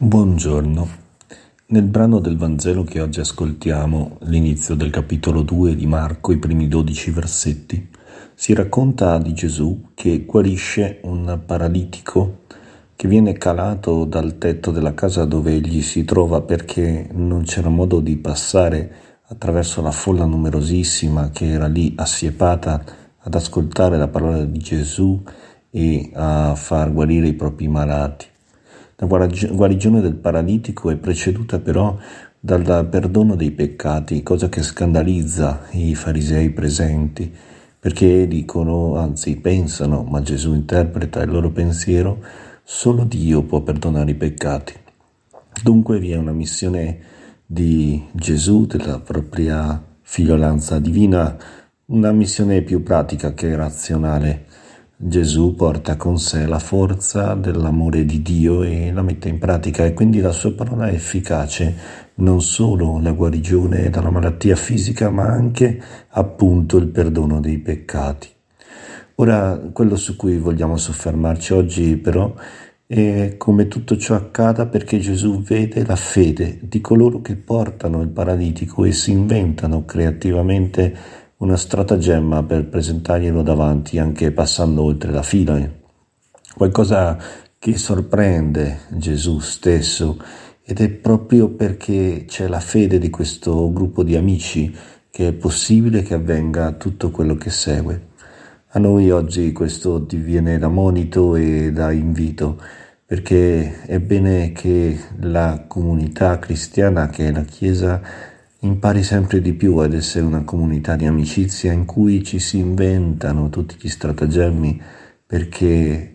Buongiorno. Nel brano del Vangelo che oggi ascoltiamo, l'inizio del capitolo 2 di Marco, i primi 12 versetti, si racconta di Gesù che guarisce un paralitico che viene calato dal tetto della casa dove egli si trova perché non c'era modo di passare attraverso la folla numerosissima che era lì assiepata ad ascoltare la parola di Gesù e a far guarire i propri malati. La guarigione del paralitico è preceduta però dal perdono dei peccati, cosa che scandalizza i farisei presenti, perché dicono, anzi pensano, ma Gesù interpreta il loro pensiero, solo Dio può perdonare i peccati. Dunque vi è una missione di Gesù, della propria figliolanza divina, una missione più pratica che razionale. Gesù porta con sé la forza dell'amore di Dio e la mette in pratica e quindi la sua parola è efficace non solo la guarigione dalla malattia fisica ma anche appunto il perdono dei peccati. Ora quello su cui vogliamo soffermarci oggi però è come tutto ciò accada perché Gesù vede la fede di coloro che portano il paralitico e si inventano creativamente una stratagemma per presentarglielo davanti anche passando oltre la fila, qualcosa che sorprende Gesù stesso ed è proprio perché c'è la fede di questo gruppo di amici che è possibile che avvenga tutto quello che segue. A noi oggi questo diviene da monito e da invito, perché è bene che la comunità cristiana, che è la Chiesa, impari sempre di più ad essere una comunità di amicizia in cui ci si inventano tutti gli stratagemmi perché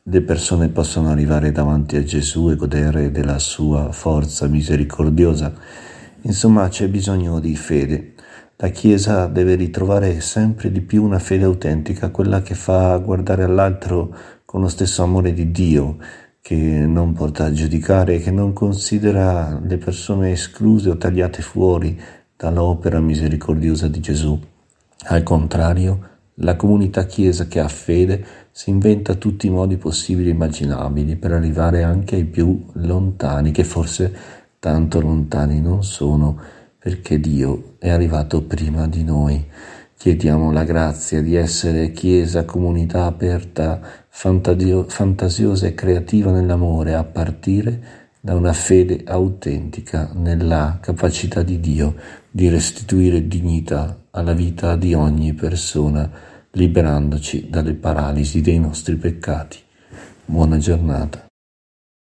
le persone possano arrivare davanti a Gesù e godere della sua forza misericordiosa. Insomma, c'è bisogno di fede. La Chiesa deve ritrovare sempre di più una fede autentica, quella che fa guardare all'altro con lo stesso amore di Dio, che non porta a giudicare, che non considera le persone escluse o tagliate fuori dall'opera misericordiosa di Gesù. Al contrario, la comunità chiesa che ha fede si inventa tutti i modi possibili e immaginabili per arrivare anche ai più lontani, che forse tanto lontani non sono, perché Dio è arrivato prima di noi Chiediamo la grazia di essere Chiesa, comunità aperta, fantasiosa e creativa nell'amore, a partire da una fede autentica nella capacità di Dio di restituire dignità alla vita di ogni persona, liberandoci dalle paralisi dei nostri peccati. Buona giornata.